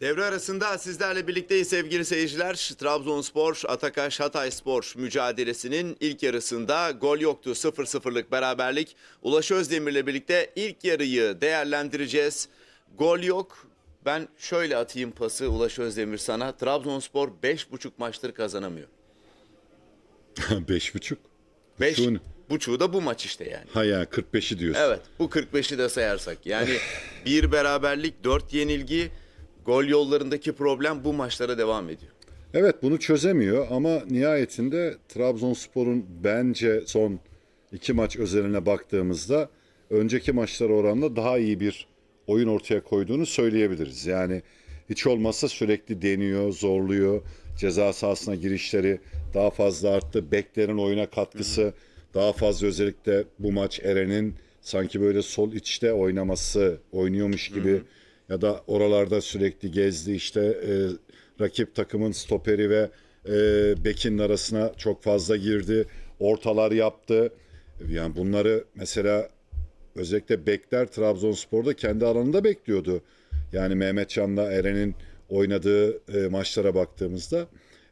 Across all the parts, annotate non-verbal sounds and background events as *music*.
Devre arasında sizlerle birlikteyiz sevgili seyirciler. Trabzonspor, Atakaş, Hatayspor mücadelesinin ilk yarısında gol yoktu. 0-0'lık beraberlik. Ulaş Özdemir'le birlikte ilk yarıyı değerlendireceğiz. Gol yok. Ben şöyle atayım pası Ulaş Özdemir sana. Trabzonspor 5,5 maçtır kazanamıyor. 5,5? *laughs* 5 buçuğu da bu maç işte yani. Ha ya 45'i diyorsun. Evet bu 45'i de sayarsak. Yani bir beraberlik, dört yenilgi, Gol yollarındaki problem bu maçlara devam ediyor. Evet bunu çözemiyor ama nihayetinde Trabzonspor'un bence son iki maç özeline baktığımızda önceki maçlara oranla daha iyi bir oyun ortaya koyduğunu söyleyebiliriz. Yani hiç olmazsa sürekli deniyor, zorluyor. Ceza sahasına girişleri daha fazla arttı. Beklerin oyuna katkısı daha fazla özellikle bu maç Eren'in sanki böyle sol içte oynaması, oynuyormuş gibi Hı-hı ya da oralarda sürekli gezdi işte e, rakip takımın stoperi ve e, bekin arasına çok fazla girdi. Ortalar yaptı. Yani bunları mesela özellikle bekler Trabzonspor'da kendi alanında bekliyordu. Yani Mehmetcan'la Eren'in oynadığı e, maçlara baktığımızda.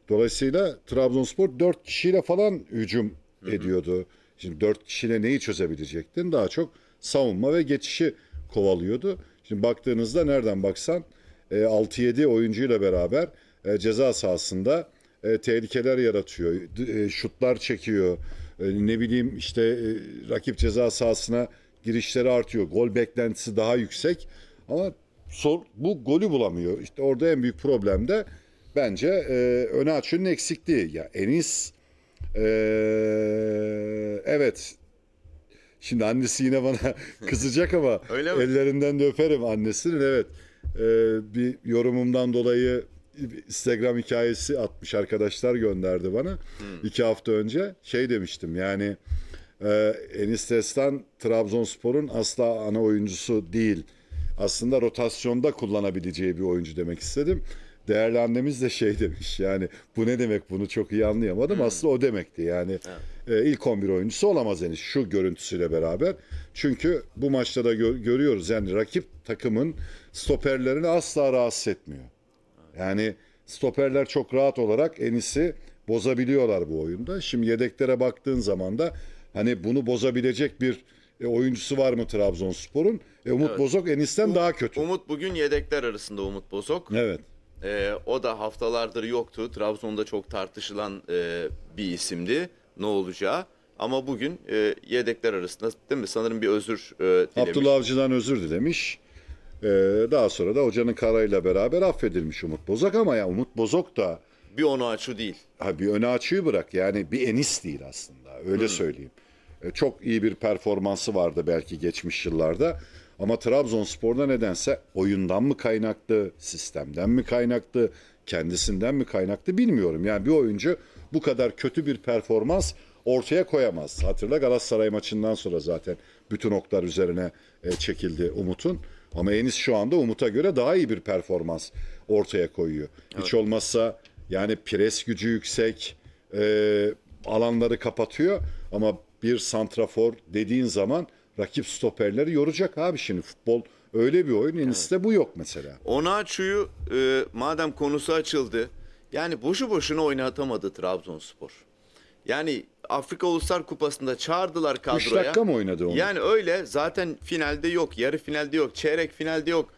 Dolayısıyla Trabzonspor 4 kişiyle falan hücum Hı-hı. ediyordu. Şimdi 4 kişiyle neyi çözebilecektin? Daha çok savunma ve geçişi kovalıyordu. Şimdi baktığınızda nereden baksan 6-7 e, oyuncuyla beraber e, ceza sahasında e, tehlikeler yaratıyor. Şutlar çekiyor. Ne bileyim işte rakip ceza sahasına girişleri artıyor. Gol beklentisi daha yüksek. Ama sor, bu golü bulamıyor. İşte orada en büyük problem de bence e, öne açının eksikliği. Ya Enis e, evet Şimdi annesi yine bana *laughs* kızacak ama *laughs* Öyle mi? ellerinden de öperim annesinin. Evet e, bir yorumumdan dolayı Instagram hikayesi atmış arkadaşlar gönderdi bana. Hmm. iki hafta önce şey demiştim yani e, Enis Testan Trabzonspor'un asla ana oyuncusu değil. Aslında rotasyonda kullanabileceği bir oyuncu demek istedim değerlenmemiz de şey demiş yani bu ne demek bunu çok iyi anlayamadım. Hmm. Aslında o demekti yani e, ilk 11 oyuncusu olamaz yani şu görüntüsüyle beraber. Çünkü bu maçta da gör, görüyoruz yani rakip takımın stoperlerini asla rahatsız etmiyor. Yani stoperler çok rahat olarak Enis'i bozabiliyorlar bu oyunda. Şimdi yedeklere baktığın zaman da hani bunu bozabilecek bir e, oyuncusu var mı Trabzonspor'un? E, Umut evet. Bozok Enis'ten um, daha kötü. Umut bugün yedekler arasında Umut Bozok. Evet. E, o da haftalardır yoktu. Trabzon'da çok tartışılan e, bir isimdi ne olacağı. Ama bugün e, yedekler arasında değil mi? Sanırım bir özür e, dilemiş. Abdullah Avcı'dan özür dilemiş. E, daha sonra da hocanın karayla beraber affedilmiş Umut Bozok ama ya Umut Bozok da bir onu açı değil. Ha, bir öne açığı bırak yani bir enis değil aslında öyle Hı. söyleyeyim. E, çok iyi bir performansı vardı belki geçmiş yıllarda. Ama Trabzonspor'da nedense oyundan mı kaynaklı, sistemden mi kaynaklı, kendisinden mi kaynaklı bilmiyorum. Yani bir oyuncu bu kadar kötü bir performans ortaya koyamaz. Hatırla Galatasaray maçından sonra zaten bütün oklar üzerine e, çekildi Umut'un. Ama Enis şu anda Umut'a göre daha iyi bir performans ortaya koyuyor. Evet. Hiç olmazsa yani pres gücü yüksek, e, alanları kapatıyor ama bir santrafor dediğin zaman rakip stoperleri yoracak abi şimdi futbol öyle bir oyun. Enis'te evet. bu yok mesela. Onaçu'yu e, madem konusu açıldı yani boşu boşuna oynatamadı Trabzonspor. Yani Afrika Uluslar Kupası'nda çağırdılar kadroya. 3 dakika mı oynadı onu? Yani öyle zaten finalde yok, yarı finalde yok, çeyrek finalde yok.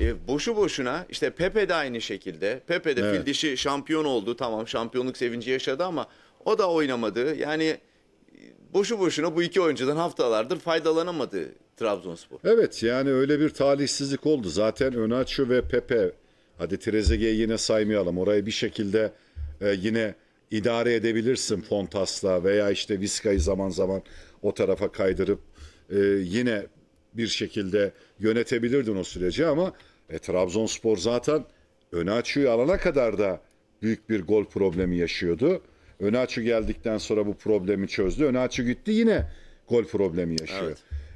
E, boşu boşuna işte Pepe de aynı şekilde. Pepe de evet. fil dişi şampiyon oldu. Tamam şampiyonluk sevinci yaşadı ama o da oynamadı. Yani boşu boşuna bu iki oyuncudan haftalardır faydalanamadı Trabzonspor. Evet yani öyle bir talihsizlik oldu. Zaten Önaço ve Pepe hadi Trezeguet'i yine saymayalım. Orayı bir şekilde e, yine idare edebilirsin Fontas'la veya işte Viska'yı zaman zaman o tarafa kaydırıp e, yine bir şekilde yönetebilirdin o süreci ama e, Trabzonspor zaten Önaço'yu alana kadar da büyük bir gol problemi yaşıyordu. Öne açı geldikten sonra bu problemi çözdü. Öne açı gitti yine gol problemi yaşıyor.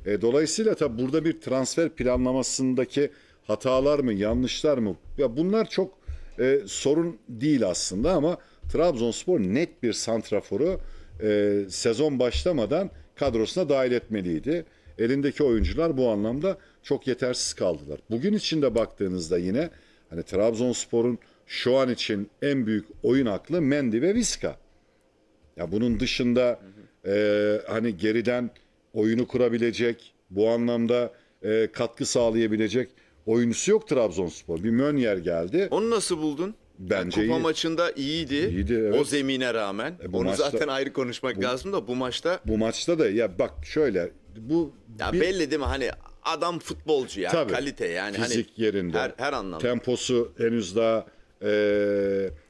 Evet. E, dolayısıyla tabi burada bir transfer planlamasındaki hatalar mı yanlışlar mı? Ya bunlar çok e, sorun değil aslında ama Trabzonspor net bir santraforu e, sezon başlamadan kadrosuna dahil etmeliydi. Elindeki oyuncular bu anlamda çok yetersiz kaldılar. Bugün için de baktığınızda yine hani Trabzonspor'un şu an için en büyük oyun aklı Mendy ve Viska. Ya bunun dışında e, hani geriden oyunu kurabilecek, bu anlamda e, katkı sağlayabilecek oyuncusu yok Trabzonspor. Bir Mönyer geldi. Onu nasıl buldun? Bence yani kupa iyi. maçında iyiydi. İyiydi. evet. O zemine rağmen. E, bu Onu maçta, zaten ayrı konuşmak bu, lazım da bu maçta. Bu maçta da ya bak şöyle bu ya bir, belli değil mi hani adam futbolcu ya tabii, kalite yani hani fizik hani, yerinde. Her, her anlamda. Temposu henüz daha e,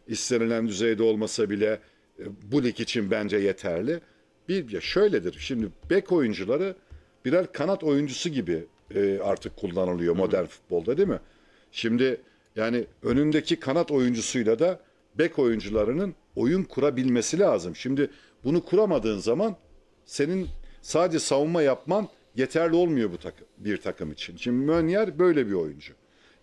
istenilen düzeyde olmasa bile e, bu lig için bence yeterli. Bir ya şöyledir. Şimdi bek oyuncuları birer kanat oyuncusu gibi e, artık kullanılıyor modern Hı-hı. futbolda değil mi? Şimdi yani önündeki kanat oyuncusuyla da bek oyuncularının oyun kurabilmesi lazım. Şimdi bunu kuramadığın zaman senin sadece savunma yapman yeterli olmuyor bu takım, bir takım için. Şimdi Mönyer böyle bir oyuncu.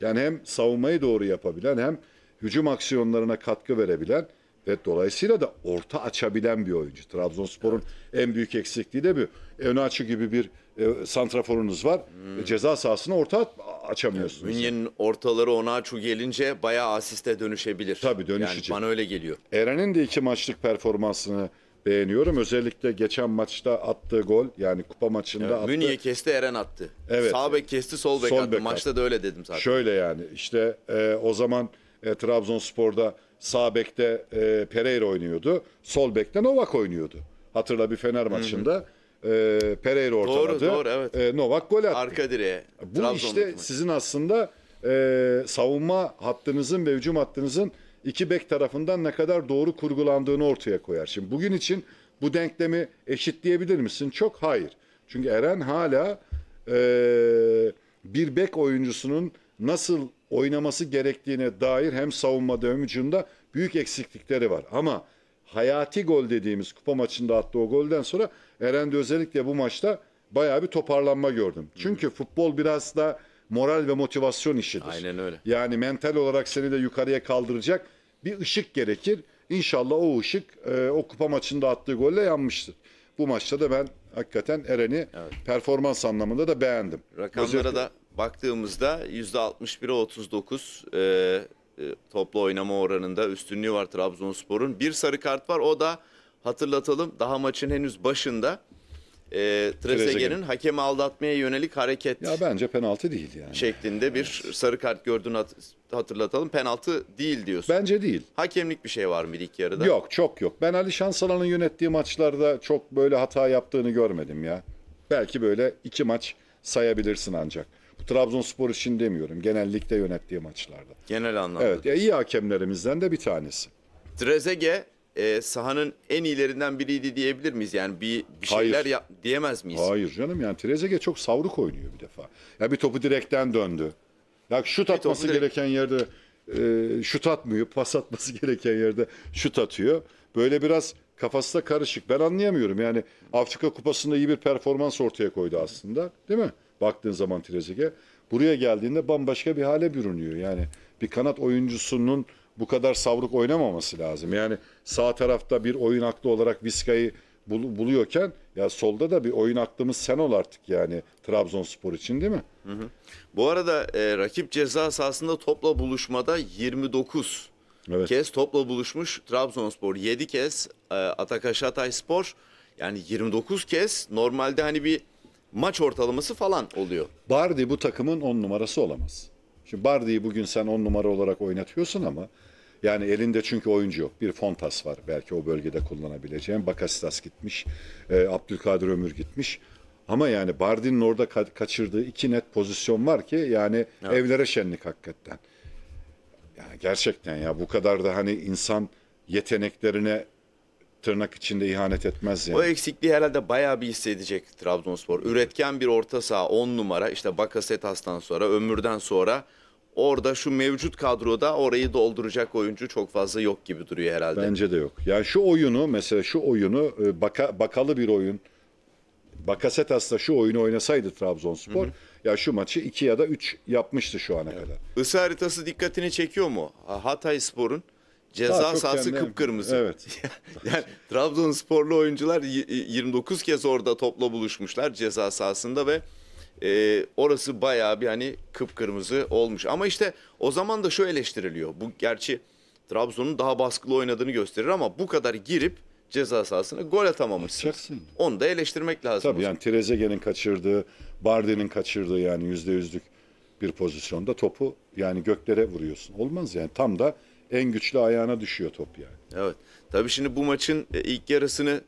Yani hem savunmayı doğru yapabilen hem hücum aksiyonlarına katkı verebilen ve dolayısıyla da orta açabilen bir oyuncu. Trabzonspor'un evet. en büyük eksikliği de bir açı gibi bir e, santraforunuz var. Hmm. E, ceza sahasını orta at, açamıyorsunuz. Münye'nin ortaları açı gelince bayağı asiste dönüşebilir. Tabii dönüşecek. Yani bana öyle geliyor. Eren'in de iki maçlık performansını beğeniyorum. Özellikle geçen maçta attığı gol yani kupa maçında evet, attı. Münye kesti Eren attı. Evet. Sağ bek kesti sol bek sol attı. Bek Maçta attı. da öyle dedim zaten. Şöyle yani işte e, o zaman e, Trabzonspor'da Sağ bekte e, Pereira oynuyordu. Sol bekte Novak oynuyordu. Hatırla bir Fener maçında e, Pereira ortaladı. Doğru, doğru, evet. E, Novak gol attı. Arka direğe. Bu işte maç. sizin aslında e, savunma hattınızın ve hücum hattınızın iki bek tarafından ne kadar doğru kurgulandığını ortaya koyar. Şimdi bugün için bu denklemi eşitleyebilir misin? Çok hayır. Çünkü Eren hala e, bir bek oyuncusunun nasıl oynaması gerektiğine dair hem savunmada hem hücumda büyük eksiklikleri var. Ama hayati gol dediğimiz kupa maçında attığı o golden sonra Eren Eren'de özellikle bu maçta bayağı bir toparlanma gördüm. Çünkü hmm. futbol biraz da moral ve motivasyon işidir. Aynen öyle. Yani mental olarak seni de yukarıya kaldıracak bir ışık gerekir. İnşallah o ışık e, o kupa maçında attığı golle yanmıştır. Bu maçta da ben hakikaten Eren'i evet. performans anlamında da beğendim. Rakamlara Özellikle... da baktığımızda %61'e 39 e, e, toplu oynama oranında üstünlüğü var Trabzonspor'un. Bir sarı kart var o da hatırlatalım daha maçın henüz başında e, Trezeguet'in hakemi aldatmaya yönelik hareket Ya bence penaltı değil yani. şeklinde bir sarı kart gördün hat- hatırlatalım. Penaltı değil diyorsun. Bence değil. Hakemlik bir şey var mı ilk yarıda? Yok çok yok. Ben Ali Şansalan'ın yönettiği maçlarda çok böyle hata yaptığını görmedim ya. Belki böyle iki maç sayabilirsin ancak. Trabzonspor için demiyorum. Genellikle yönettiği maçlarda. Genel anlamda. Evet ya iyi hakemlerimizden de bir tanesi. Trezege e, sahanın en iyilerinden biriydi diyebilir miyiz? Yani bir, bir şeyler yap diyemez miyiz? Hayır canım yani Trezege çok savruk oynuyor bir defa. Ya bir topu direkten döndü. Ya şut atması direkt- gereken yerde e, şut atmıyor. Pas atması *laughs* gereken yerde şut atıyor. Böyle biraz kafası da karışık. Ben anlayamıyorum. Yani Afrika Kupası'nda iyi bir performans ortaya koydu aslında. Değil mi? baktığın zaman Trezege. Buraya geldiğinde bambaşka bir hale bürünüyor. Yani bir kanat oyuncusunun bu kadar savruk oynamaması lazım. Yani sağ tarafta bir oyun aklı olarak Viska'yı bul- buluyorken ya solda da bir oyun aklımız sen ol artık yani Trabzonspor için değil mi? Hı hı. Bu arada e, rakip ceza sahasında topla buluşmada 29 evet. kez topla buluşmuş Trabzonspor 7 kez e, Atakaş Hatay Spor yani 29 kez normalde hani bir maç ortalaması falan oluyor. Bardi bu takımın on numarası olamaz. Şimdi Bardi'yi bugün sen on numara olarak oynatıyorsun ama yani elinde çünkü oyuncu yok. Bir Fontas var belki o bölgede kullanabileceğin. Bakasitas gitmiş. E, Abdülkadir Ömür gitmiş. Ama yani Bardi'nin orada ka- kaçırdığı iki net pozisyon var ki yani evet. evlere şenlik hakikaten. Yani gerçekten ya bu kadar da hani insan yeteneklerine tırnak içinde ihanet etmez yani. O eksikliği herhalde bayağı bir hissedecek Trabzonspor. Üretken bir orta saha 10 numara işte Bakasetas'tan sonra Ömür'den sonra orada şu mevcut kadroda orayı dolduracak oyuncu çok fazla yok gibi duruyor herhalde. Bence de yok. Yani şu oyunu mesela şu oyunu e, baka, bakalı bir oyun. Bakasetas'ta şu oyunu oynasaydı Trabzonspor hı hı. ya şu maçı 2 ya da 3 yapmıştı şu ana evet. kadar. Isı haritası dikkatini çekiyor mu? Hatay Spor'un Ceza Daha sahası kıpkırmızı. Evet. *laughs* yani Trabzonsporlu oyuncular 29 kez orada topla buluşmuşlar ceza sahasında ve e, orası bayağı bir hani kıpkırmızı olmuş. Ama işte o zaman da şu eleştiriliyor. Bu gerçi Trabzon'un daha baskılı oynadığını gösterir ama bu kadar girip ceza sahasına gol atamamışsın. Atacaksın. Onu da eleştirmek lazım. Tabii yani Trezeguet'in kaçırdığı, Bardi'nin kaçırdığı yani yüzde yüzlük bir pozisyonda topu yani göklere vuruyorsun. Olmaz yani tam da en güçlü ayağına düşüyor top yani. Evet. Tabii şimdi bu maçın e, ilk yarısını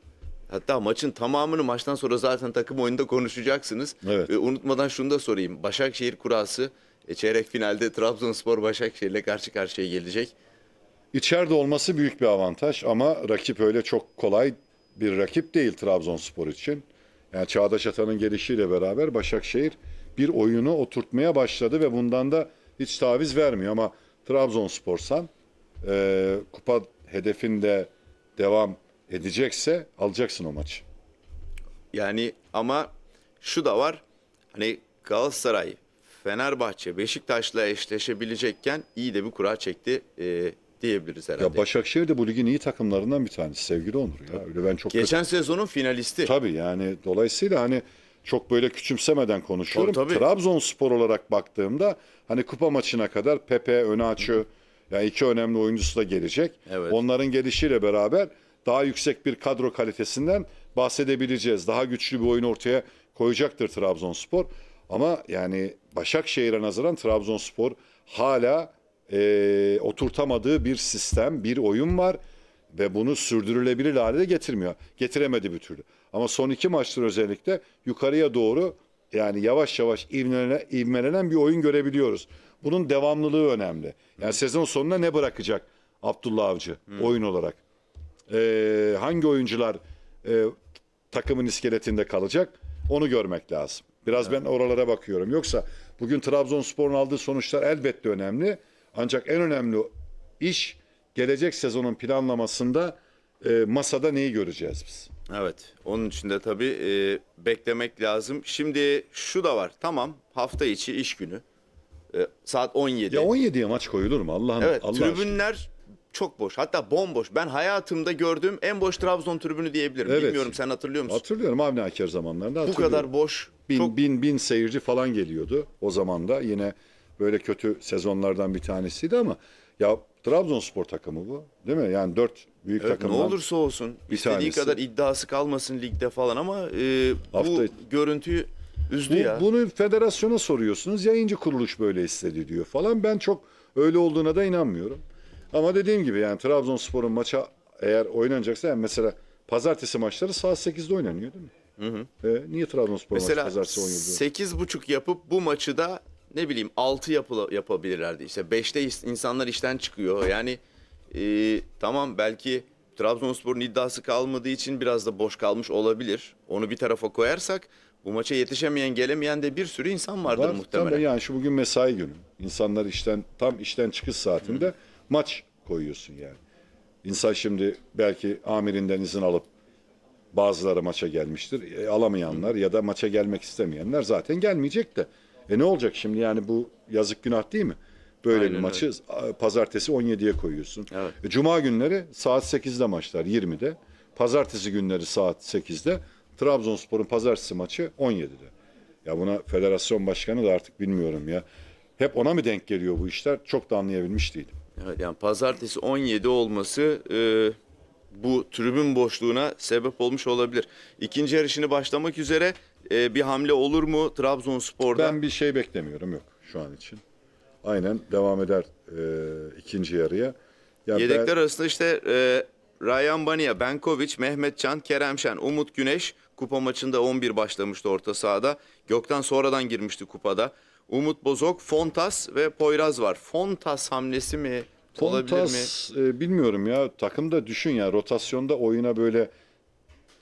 hatta maçın tamamını maçtan sonra zaten takım oyunda konuşacaksınız. Evet. E, unutmadan şunu da sorayım. Başakşehir kurası e, çeyrek finalde Trabzonspor Başakşehir'le karşı karşıya gelecek. İçeride olması büyük bir avantaj ama rakip öyle çok kolay bir rakip değil Trabzonspor için. Yani Çağdaş Atan'ın gelişiyle beraber Başakşehir bir oyunu oturtmaya başladı ve bundan da hiç taviz vermiyor ama Trabzonspor'san e, kupa hedefinde devam edecekse alacaksın o maçı. Yani ama şu da var. Hani Galatasaray, Fenerbahçe, Beşiktaş'la eşleşebilecekken iyi de bir kura çekti e, diyebiliriz herhalde. Ya Başakşehir de bu ligin iyi takımlarından bir tanesi sevgili Onur ya. Öyle ben çok Geçen kötü... sezonun finalisti. Tabii yani dolayısıyla hani çok böyle küçümsemeden konuşuyorum. Tabii, Trabzonspor olarak baktığımda hani kupa maçına kadar Pepe, Önaçı, Hı. Yani iki önemli oyuncusu da gelecek. Evet. Onların gelişiyle beraber daha yüksek bir kadro kalitesinden bahsedebileceğiz. Daha güçlü bir oyun ortaya koyacaktır Trabzonspor. Ama yani Başakşehir'e nazaran Trabzonspor hala e, oturtamadığı bir sistem, bir oyun var ve bunu sürdürülebilir hale de getirmiyor. Getiremedi bir türlü. Ama son iki maçtır özellikle yukarıya doğru yani yavaş yavaş ivmelenen, ivmelenen bir oyun görebiliyoruz. Bunun devamlılığı önemli. Yani sezon sonunda ne bırakacak Abdullah Avcı Hı. Hmm. oyun olarak? Ee, hangi oyuncular e, takımın iskeletinde kalacak? Onu görmek lazım. Biraz evet. ben oralara bakıyorum. Yoksa bugün Trabzonspor'un aldığı sonuçlar elbette önemli. Ancak en önemli iş gelecek sezonun planlamasında e, masada neyi göreceğiz biz? Evet. Onun için de tabii e, beklemek lazım. Şimdi şu da var. Tamam hafta içi iş günü. E, saat 17. Ya 17'ye maç koyulur mu? Allah'ın Evet Allah tribünler çok boş. Hatta bomboş. Ben hayatımda gördüğüm en boş Trabzon tribünü diyebilirim. Evet. Bilmiyorum sen hatırlıyor musun? Hatırlıyorum Avni Aker zamanlarında. Bu kadar boş. bin, çok bin, bin seyirci falan geliyordu o zaman da. Yine böyle kötü sezonlardan bir tanesiydi ama ya Trabzonspor takımı bu. Değil mi? Yani dört büyük evet, takımdan. Ne olursa olsun bir istediği tanesi. kadar iddiası kalmasın ligde falan ama e, bu Hafta... görüntüyü üzdü bu, ya. Bunu federasyona soruyorsunuz. Yayıncı kuruluş böyle istedi diyor falan. Ben çok öyle olduğuna da inanmıyorum. Ama dediğim gibi yani Trabzonspor'un maça eğer oynanacaksa yani mesela pazartesi maçları saat 8'de oynanıyor değil mi? Hı hı. E, niye Trabzonspor mesela maçı pazartesi oynanıyor? 8.30 yapıp bu maçı da ne bileyim altı yapı, yapabilirlerdi. İşte beşte insanlar işten çıkıyor. Yani e, tamam belki Trabzonspor'un iddiası kalmadığı için biraz da boş kalmış olabilir. Onu bir tarafa koyarsak bu maça yetişemeyen, gelemeyen de bir sürü insan vardır Var, muhtemelen. Tabii yani şu bugün mesai günü. İnsanlar işten tam işten çıkış saatinde Hı. maç koyuyorsun yani. İnsan şimdi belki amirinden izin alıp bazıları maça gelmiştir. E, alamayanlar ya da maça gelmek istemeyenler zaten gelmeyecek de. E ne olacak şimdi yani bu yazık günah değil mi? Böyle Aynen bir maçı öyle. pazartesi 17'ye koyuyorsun. Evet. E, Cuma günleri saat 8'de maçlar 20'de. Pazartesi günleri saat 8'de. Trabzonspor'un pazartesi maçı 17'de. Ya buna federasyon başkanı da artık bilmiyorum ya. Hep ona mı denk geliyor bu işler? Çok da anlayabilmiş değilim. Evet, yani pazartesi 17 olması e, bu tribün boşluğuna sebep olmuş olabilir. İkinci yarışını başlamak üzere e, bir hamle olur mu Trabzonspor'da? Ben bir şey beklemiyorum yok şu an için. Aynen devam eder e, ikinci yarıya. Ya Yedekler ben... arasında işte e, Ryan Bania, Benkoviç, Mehmet Can, Kerem Şen, Umut Güneş kupa maçında 11 başlamıştı orta sahada. Gökten sonradan girmişti kupada. Umut Bozok, Fontas ve Poyraz var. Fontas hamlesi mi? Kontas e, bilmiyorum ya takımda düşün ya rotasyonda oyuna böyle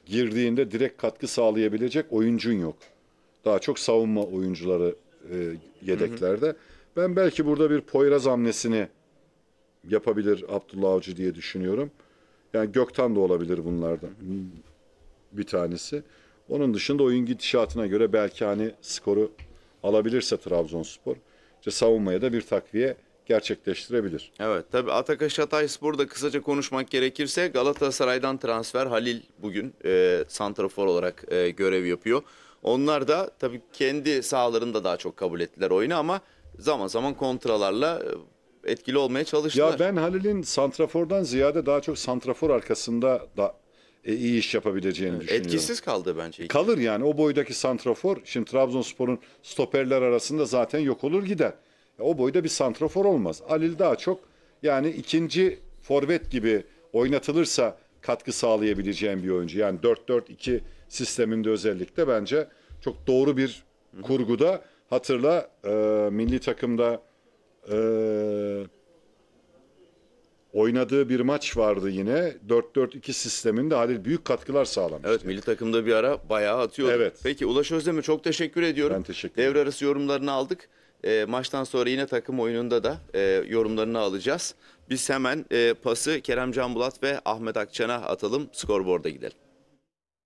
girdiğinde direkt katkı sağlayabilecek oyuncun yok. Daha çok savunma oyuncuları e, yedeklerde. Ben belki burada bir Poyraz hamlesini yapabilir Abdullah Avcı diye düşünüyorum. Yani Gökten de olabilir bunlardan bir tanesi. Onun dışında oyun gidişatına göre belki hani skoru alabilirse Trabzonspor işte savunmaya da bir takviye gerçekleştirebilir. Evet tabi Atakaş Hatayspor da kısaca konuşmak gerekirse Galatasaray'dan transfer Halil bugün e, santrafor olarak e, görev yapıyor. Onlar da tabi kendi sahalarında daha çok kabul ettiler oyunu ama zaman zaman kontralarla e, etkili olmaya çalıştılar. Ya ben Halil'in santrafordan ziyade daha çok santrafor arkasında da e, iyi iş yapabileceğini evet, düşünüyorum. Etkisiz kaldı bence. Kalır yani o boydaki santrafor şimdi Trabzonspor'un stoperler arasında zaten yok olur gider. E, o boyda bir santrafor olmaz. Halil daha çok yani ikinci forvet gibi oynatılırsa katkı sağlayabileceğim bir oyuncu. Yani 4-4-2 sisteminde özellikle bence çok doğru bir kurguda hatırla e, milli takımda e, oynadığı bir maç vardı yine. 4-4-2 sisteminde Halil büyük katkılar sağlamıştı. Evet milli takımda bir ara bayağı atıyor. Evet. Peki Ulaş Özdemir çok teşekkür ediyorum. Ben teşekkür ederim. Devre arası yorumlarını aldık. E, maçtan sonra yine takım oyununda da e, yorumlarını alacağız. Biz hemen e, pası Kerem Can Bulat ve Ahmet Akçan'a atalım. Skorboarda gidelim.